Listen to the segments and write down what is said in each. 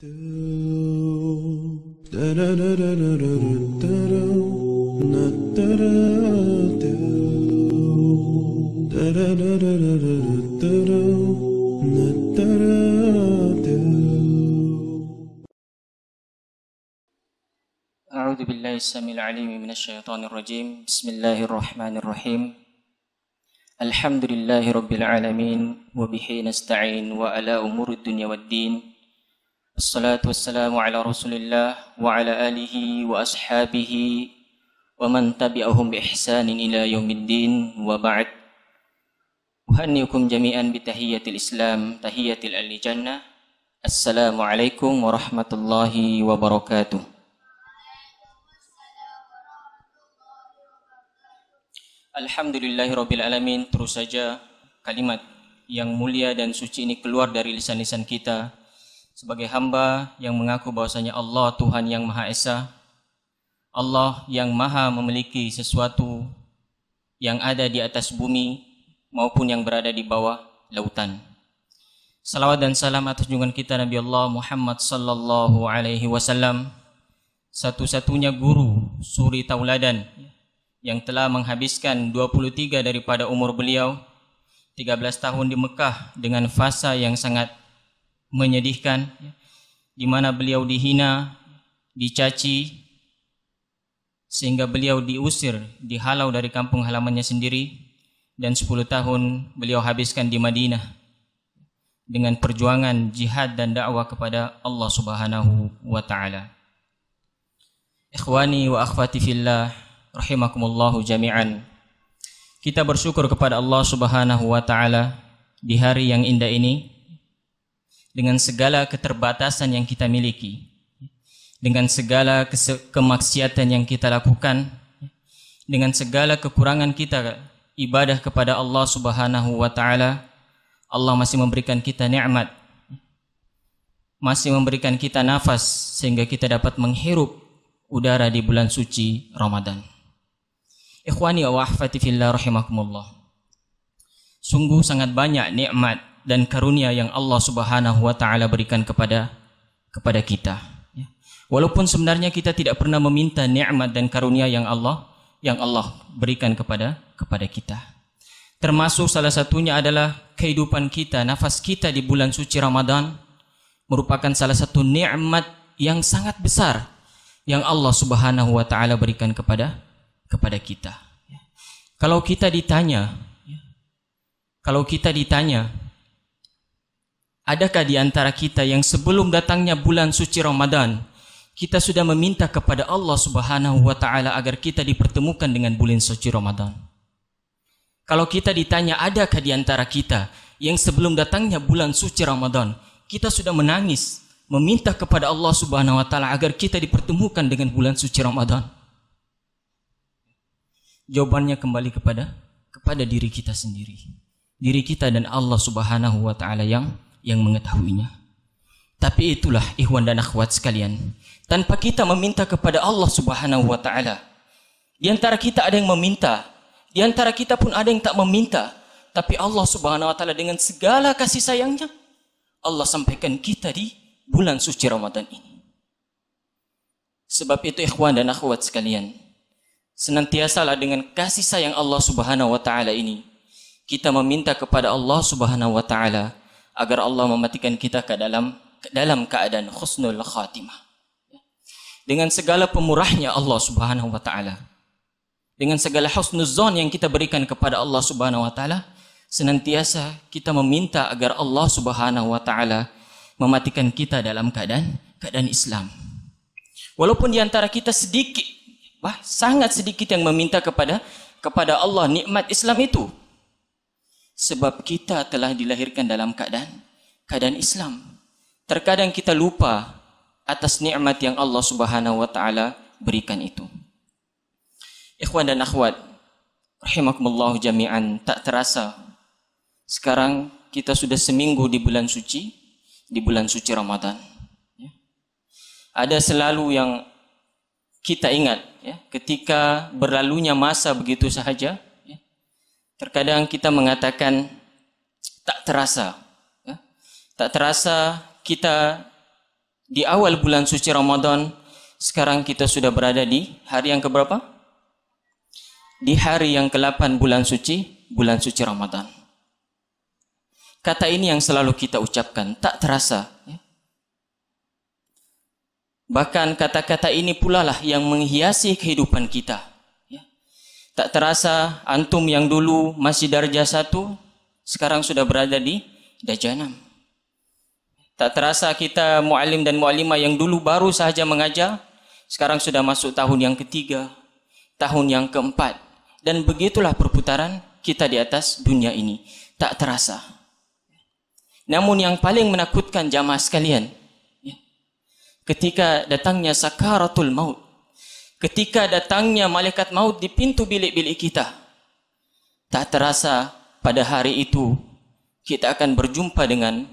أعوذ بالله السميع العليم من الشيطان الرجيم بسم الله الرحمن الرحيم الحمد لله رب العالمين وبه نستعين وعلى أمور الدنيا والدين Assalatu wassalamu ala rasulillah wa ala alihi wa ashabihi wa man tabi'ahum bi ihsanin ila yaumiddin wa ba'd Uhanniukum jami'an bi tahiyyatil islam tahiyyatil ahli jannah Assalamu alaikum warahmatullahi wabarakatuh Alhamdulillahi rabbil alamin terus saja kalimat yang mulia dan suci ini keluar dari lisan-lisan kita sebagai hamba yang mengaku bahwasanya Allah Tuhan yang Maha Esa, Allah yang Maha memiliki sesuatu yang ada di atas bumi maupun yang berada di bawah lautan. Salawat dan salam atas junjungan kita Nabi Allah Muhammad sallallahu alaihi wasallam satu-satunya guru suri tauladan yang telah menghabiskan 23 daripada umur beliau 13 tahun di Mekah dengan fasa yang sangat menyedihkan di mana beliau dihina, dicaci sehingga beliau diusir, dihalau dari kampung halamannya sendiri dan 10 tahun beliau habiskan di Madinah dengan perjuangan jihad dan dakwah kepada Allah Subhanahu wa taala. Ikhwani wa akhwati fillah rahimakumullahu jami'an. Kita bersyukur kepada Allah Subhanahu wa taala di hari yang indah ini dengan segala keterbatasan yang kita miliki, dengan segala kemaksiatan yang kita lakukan, dengan segala kekurangan kita ibadah kepada Allah Subhanahu wa taala, Allah masih memberikan kita nikmat masih memberikan kita nafas sehingga kita dapat menghirup udara di bulan suci Ramadan. Ikhwani wa ahfati fillah rahimakumullah. Sungguh sangat banyak nikmat dan karunia yang Allah Subhanahu wa taala berikan kepada kepada kita. Ya. Walaupun sebenarnya kita tidak pernah meminta nikmat dan karunia yang Allah yang Allah berikan kepada kepada kita. Termasuk salah satunya adalah kehidupan kita, nafas kita di bulan suci Ramadan merupakan salah satu nikmat yang sangat besar yang Allah Subhanahu wa taala berikan kepada kepada kita. Ya. Kalau kita ditanya ya. kalau kita ditanya Adakah di antara kita yang sebelum datangnya bulan suci Ramadan kita sudah meminta kepada Allah Subhanahu wa taala agar kita dipertemukan dengan bulan suci Ramadan? Kalau kita ditanya adakah di antara kita yang sebelum datangnya bulan suci Ramadan kita sudah menangis meminta kepada Allah Subhanahu wa taala agar kita dipertemukan dengan bulan suci Ramadan? Jawabannya kembali kepada kepada diri kita sendiri. Diri kita dan Allah Subhanahu wa taala yang yang mengetahuinya. Tapi itulah ikhwan dan akhwat sekalian. Tanpa kita meminta kepada Allah Subhanahu wa taala. Di antara kita ada yang meminta, di antara kita pun ada yang tak meminta, tapi Allah Subhanahu wa taala dengan segala kasih sayangnya Allah sampaikan kita di bulan suci Ramadan ini. Sebab itu ikhwan dan akhwat sekalian, senantiasalah dengan kasih sayang Allah Subhanahu wa taala ini kita meminta kepada Allah Subhanahu wa taala agar Allah mematikan kita ke dalam dalam keadaan khusnul khatimah. Dengan segala pemurahnya Allah Subhanahu wa taala. Dengan segala zon yang kita berikan kepada Allah Subhanahu wa taala, senantiasa kita meminta agar Allah Subhanahu wa taala mematikan kita dalam keadaan keadaan Islam. Walaupun di antara kita sedikit, wah sangat sedikit yang meminta kepada kepada Allah nikmat Islam itu, sebab kita telah dilahirkan dalam keadaan keadaan Islam. Terkadang kita lupa atas nikmat yang Allah Subhanahu wa taala berikan itu. Ikhwan dan akhwat, rahimakumullah jami'an, tak terasa sekarang kita sudah seminggu di bulan suci, di bulan suci Ramadan. Ya. Ada selalu yang kita ingat ya, ketika berlalunya masa begitu sahaja, Terkadang kita mengatakan tak terasa. Ya? Tak terasa kita di awal bulan suci Ramadan, sekarang kita sudah berada di hari yang keberapa? Di hari yang ke-8 bulan suci, bulan suci Ramadan. Kata ini yang selalu kita ucapkan, tak terasa. Ya? Bahkan kata-kata ini pula lah yang menghiasi kehidupan kita. Tak terasa antum yang dulu masih darjah satu, sekarang sudah berada di darjah enam. Tak terasa kita mu'alim dan mu'alimah yang dulu baru sahaja mengajar, sekarang sudah masuk tahun yang ketiga, tahun yang keempat. Dan begitulah perputaran kita di atas dunia ini. Tak terasa. Namun yang paling menakutkan jamaah sekalian, ya, ketika datangnya sakaratul maut, ketika datangnya malaikat maut di pintu bilik-bilik kita tak terasa pada hari itu kita akan berjumpa dengan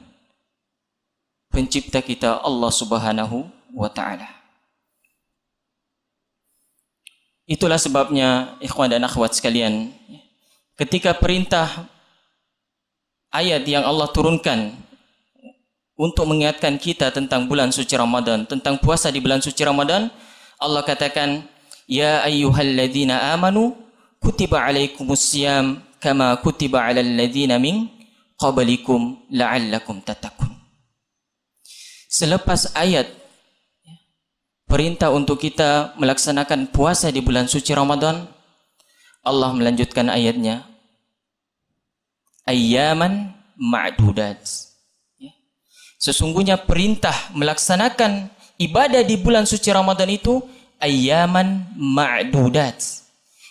pencipta kita Allah Subhanahu wa taala itulah sebabnya ikhwan dan akhwat sekalian ketika perintah ayat yang Allah turunkan untuk mengingatkan kita tentang bulan suci Ramadan, tentang puasa di bulan suci Ramadan, Allah katakan ya ayyuhalladzina amanu kutiba alaikumusiyam kama kutiba alal ladzina min qablikum la'allakum tatakun selepas ayat perintah untuk kita melaksanakan puasa di bulan suci Ramadan Allah melanjutkan ayatnya ayyaman ma'dudat ya. sesungguhnya perintah melaksanakan ibadah di bulan suci Ramadan itu ayaman ma'dudat.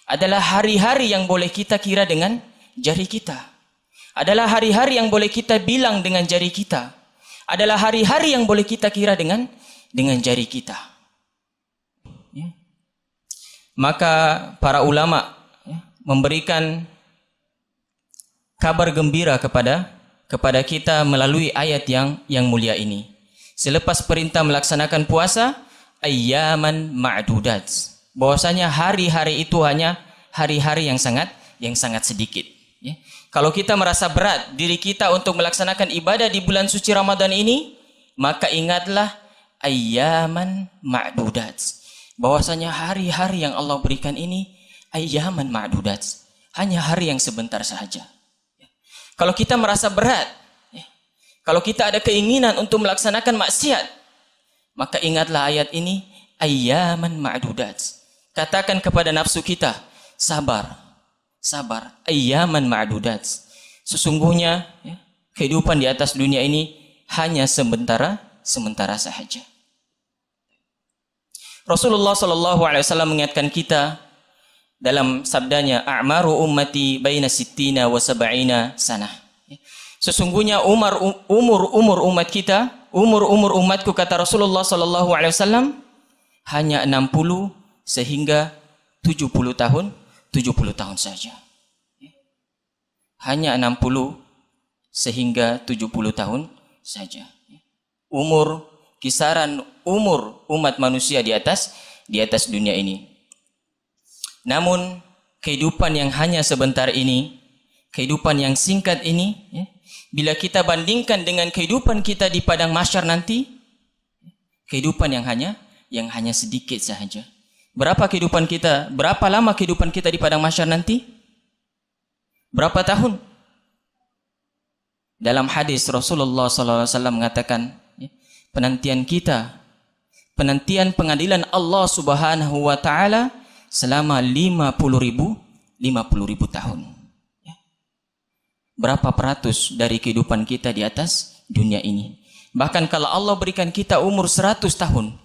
Adalah hari-hari yang boleh kita kira dengan jari kita. Adalah hari-hari yang boleh kita bilang dengan jari kita. Adalah hari-hari yang boleh kita kira dengan dengan jari kita. Ya. Maka para ulama ya, memberikan kabar gembira kepada kepada kita melalui ayat yang yang mulia ini selepas perintah melaksanakan puasa ayyaman ma'dudat bahwasanya hari-hari itu hanya hari-hari yang sangat yang sangat sedikit ya. kalau kita merasa berat diri kita untuk melaksanakan ibadah di bulan suci Ramadan ini maka ingatlah ayyaman ma'dudat bahwasanya hari-hari yang Allah berikan ini ayyaman ma'dudat hanya hari yang sebentar saja kalau kita merasa berat kalau kita ada keinginan untuk melaksanakan maksiat, maka ingatlah ayat ini, ayyaman ma'dudat. Katakan kepada nafsu kita, sabar, sabar, ayyaman ma'dudat. Sesungguhnya, ya, kehidupan di atas dunia ini hanya sementara, sementara sahaja. Rasulullah sallallahu alaihi wasallam mengingatkan kita dalam sabdanya a'maru ummati baina 60 wa 70 sanah. Sesungguhnya umar umur umur umat kita, umur umur umatku kata Rasulullah sallallahu alaihi wasallam hanya 60 sehingga 70 tahun, 70 tahun saja. Ya. Hanya 60 sehingga 70 tahun saja. Ya. Umur kisaran umur umat manusia di atas di atas dunia ini. Namun kehidupan yang hanya sebentar ini, kehidupan yang singkat ini, ya, bila kita bandingkan dengan kehidupan kita di padang masyar nanti kehidupan yang hanya yang hanya sedikit sahaja berapa kehidupan kita berapa lama kehidupan kita di padang masyar nanti berapa tahun dalam hadis Rasulullah sallallahu alaihi mengatakan ya, penantian kita penantian pengadilan Allah Subhanahu wa taala selama 50 ribu 50 ribu tahun berapa peratus dari kehidupan kita di atas dunia ini. Bahkan kalau Allah berikan kita umur 100 tahun,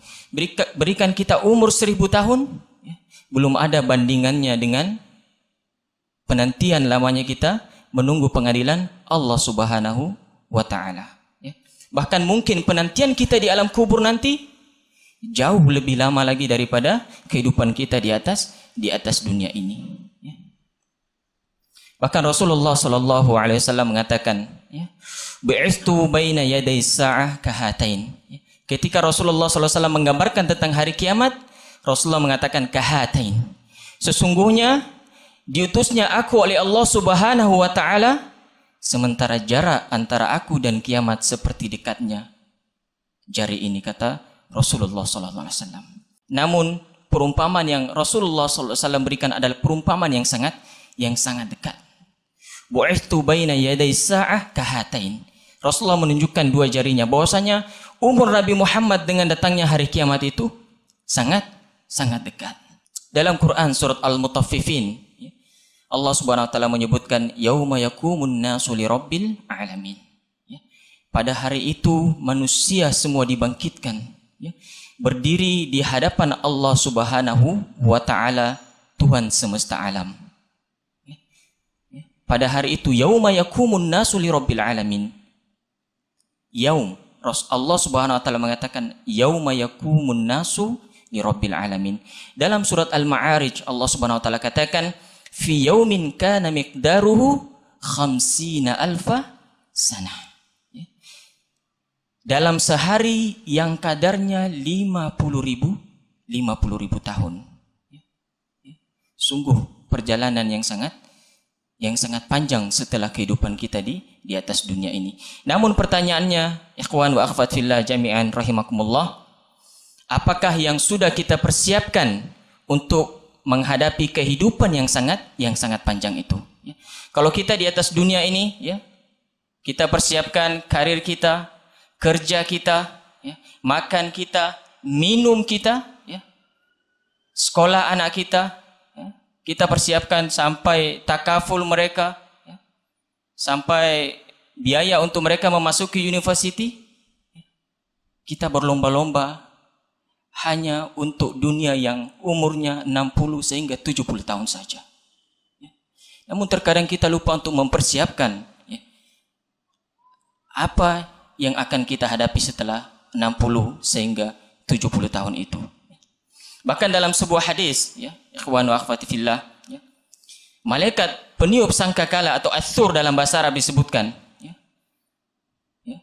berikan kita umur 1000 tahun, ya, belum ada bandingannya dengan penantian lamanya kita menunggu pengadilan Allah Subhanahu wa taala. Ya. Bahkan mungkin penantian kita di alam kubur nanti jauh lebih lama lagi daripada kehidupan kita di atas di atas dunia ini. Bahkan Rasulullah sallallahu alaihi wasallam mengatakan, ya, bi'istu baina yaday sa'ah kahatain. Ya, ketika Rasulullah sallallahu alaihi wasallam menggambarkan tentang hari kiamat, Rasulullah mengatakan kahatain. Sesungguhnya diutusnya aku oleh Allah Subhanahu wa taala sementara jarak antara aku dan kiamat seperti dekatnya jari ini kata Rasulullah sallallahu alaihi wasallam. Namun perumpamaan yang Rasulullah sallallahu alaihi wasallam berikan adalah perumpamaan yang sangat yang sangat dekat bu'ithu baina yaday sa'ah kahatain. Rasulullah menunjukkan dua jarinya bahwasanya umur Nabi Muhammad dengan datangnya hari kiamat itu sangat sangat dekat. Dalam Quran surat Al-Mutaffifin Allah Subhanahu wa taala menyebutkan yauma yakumun nasu lirabbil alamin. Ya. Pada hari itu manusia semua dibangkitkan ya. berdiri di hadapan Allah Subhanahu wa taala Tuhan semesta alam pada hari itu yauma yakumun nasu li alamin yaum Rasulullah Subhanahu wa taala mengatakan yauma yakumun nasu li alamin dalam surat al-ma'arij Allah Subhanahu wa taala katakan fi yaumin kana miqdaruhu khamsina alfa sana ya. dalam sehari yang kadarnya 50 ribu 50 ribu tahun ya. Ya. sungguh perjalanan yang sangat yang sangat panjang setelah kehidupan kita di di atas dunia ini. Namun pertanyaannya, ikhwan wa akhwat fillah jami'an rahimakumullah, apakah yang sudah kita persiapkan untuk menghadapi kehidupan yang sangat yang sangat panjang itu? Ya. Kalau kita di atas dunia ini, ya, kita persiapkan karir kita, kerja kita, ya, makan kita, minum kita, ya, sekolah anak kita, kita persiapkan sampai takaful mereka, ya. sampai biaya untuk mereka memasuki university, kita berlomba-lomba hanya untuk dunia yang umurnya 60 sehingga 70 tahun saja. Ya. Namun terkadang kita lupa untuk mempersiapkan ya, apa yang akan kita hadapi setelah 60 sehingga 70 tahun itu. Bahkan dalam sebuah hadis, ya, ikhwan wa akhwati fillah, ya, malaikat peniup sangkakala atau athur dalam bahasa Arab disebutkan. Ya, ya,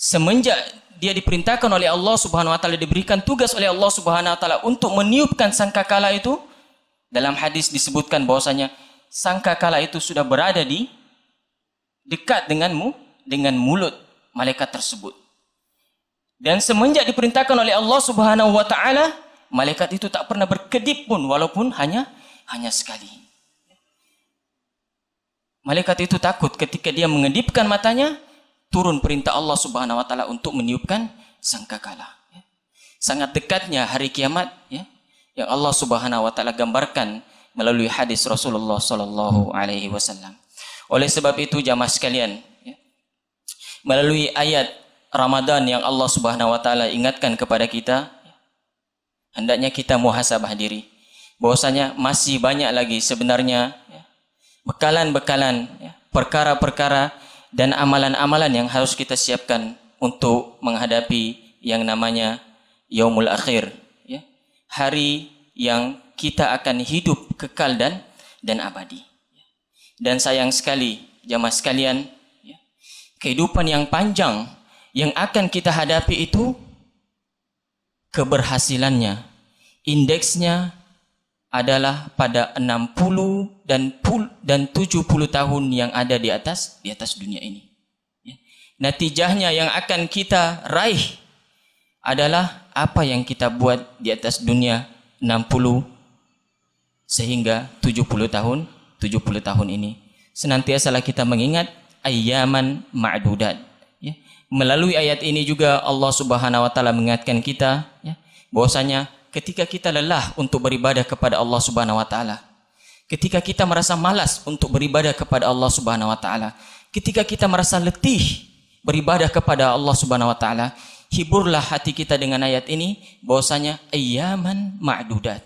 semenjak dia diperintahkan oleh Allah Subhanahu wa taala diberikan tugas oleh Allah Subhanahu wa taala untuk meniupkan sangkakala itu dalam hadis disebutkan bahwasanya sangkakala itu sudah berada di dekat denganmu dengan mulut malaikat tersebut. Dan semenjak diperintahkan oleh Allah Subhanahu wa taala malaikat itu tak pernah berkedip pun walaupun hanya hanya sekali. Malaikat itu takut ketika dia mengedipkan matanya, turun perintah Allah Subhanahu wa taala untuk meniupkan sangkakala. Sangat dekatnya hari kiamat ya, yang Allah Subhanahu wa taala gambarkan melalui hadis Rasulullah sallallahu alaihi wasallam. Oleh sebab itu jamaah sekalian, ya, melalui ayat Ramadan yang Allah Subhanahu wa taala ingatkan kepada kita, hendaknya kita muhasabah diri bahwasanya masih banyak lagi sebenarnya ya, bekalan-bekalan ya, perkara-perkara dan amalan-amalan yang harus kita siapkan untuk menghadapi yang namanya yaumul akhir ya hari yang kita akan hidup kekal dan dan abadi dan sayang sekali jamaah sekalian ya, kehidupan yang panjang yang akan kita hadapi itu keberhasilannya. Indeksnya adalah pada 60 dan dan 70 tahun yang ada di atas di atas dunia ini. Ya. Natijahnya yang akan kita raih adalah apa yang kita buat di atas dunia 60 sehingga 70 tahun 70 tahun ini senantiasalah kita mengingat ayaman ma'dudat ya. Melalui ayat ini juga Allah Subhanahu wa taala mengingatkan kita ya bahwasanya ketika kita lelah untuk beribadah kepada Allah Subhanahu wa taala ketika kita merasa malas untuk beribadah kepada Allah Subhanahu wa taala ketika kita merasa letih beribadah kepada Allah Subhanahu wa taala hiburlah hati kita dengan ayat ini bahasanya ayyaman ma'adudat.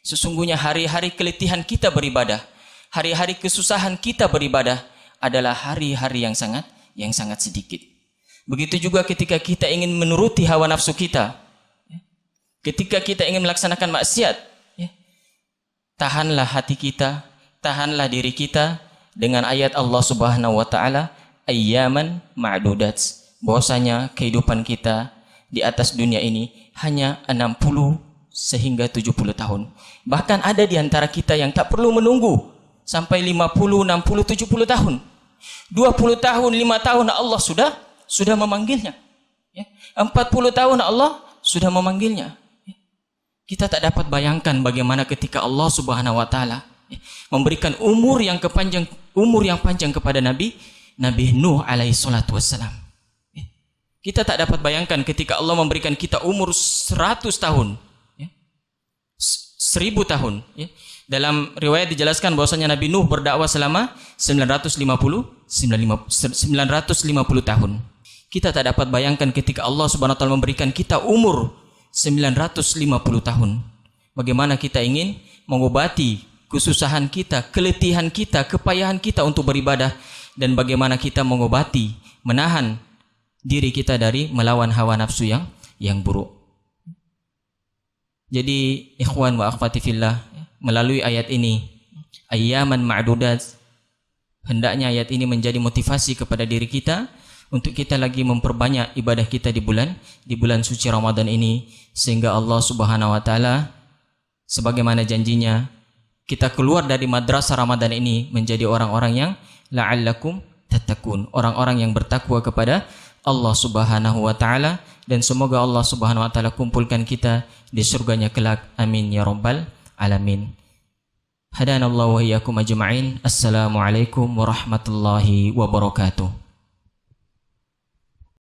sesungguhnya hari-hari keletihan kita beribadah hari-hari kesusahan kita beribadah adalah hari-hari yang sangat yang sangat sedikit. Begitu juga ketika kita ingin menuruti hawa nafsu kita, ya. ketika kita ingin melaksanakan maksiat, ya. tahanlah hati kita, tahanlah diri kita dengan ayat Allah Subhanahu wa taala ayyaman ma'dudat. Bahwasanya kehidupan kita di atas dunia ini hanya 60 sehingga 70 tahun. Bahkan ada di antara kita yang tak perlu menunggu sampai 50, 60, 70 tahun. 20 tahun, 5 tahun Allah sudah sudah memanggilnya. Ya. 40 tahun Allah sudah memanggilnya. Ya. Kita tak dapat bayangkan bagaimana ketika Allah Subhanahu wa taala ya, memberikan umur yang kepanjang umur yang panjang kepada Nabi Nabi Nuh alaihi salatu wasalam. Ya. Kita tak dapat bayangkan ketika Allah memberikan kita umur 100 tahun. Ya. 1000 tahun dalam riwayat dijelaskan bahwasanya Nabi Nuh berdakwah selama 950 950 tahun. Kita tak dapat bayangkan ketika Allah Subhanahu wa taala memberikan kita umur 950 tahun. Bagaimana kita ingin mengobati kesusahan kita, keletihan kita, kepayahan kita untuk beribadah dan bagaimana kita mengobati, menahan diri kita dari melawan hawa nafsu yang yang buruk. Jadi ikhwan wa akhwati fillah melalui ayat ini ayaman ma'dudat hendaknya ayat ini menjadi motivasi kepada diri kita untuk kita lagi memperbanyak ibadah kita di bulan di bulan suci Ramadan ini sehingga Allah Subhanahu wa taala sebagaimana janjinya kita keluar dari madrasah Ramadan ini menjadi orang-orang yang la'allakum tattaqun orang-orang yang bertakwa kepada Allah Subhanahu wa taala dan semoga Allah Subhanahu wa taala kumpulkan kita di surganya kelak amin ya rabbal alamin. Hadanallahu wa iyyakum ajma'in. Assalamualaikum warahmatullahi wabarakatuh.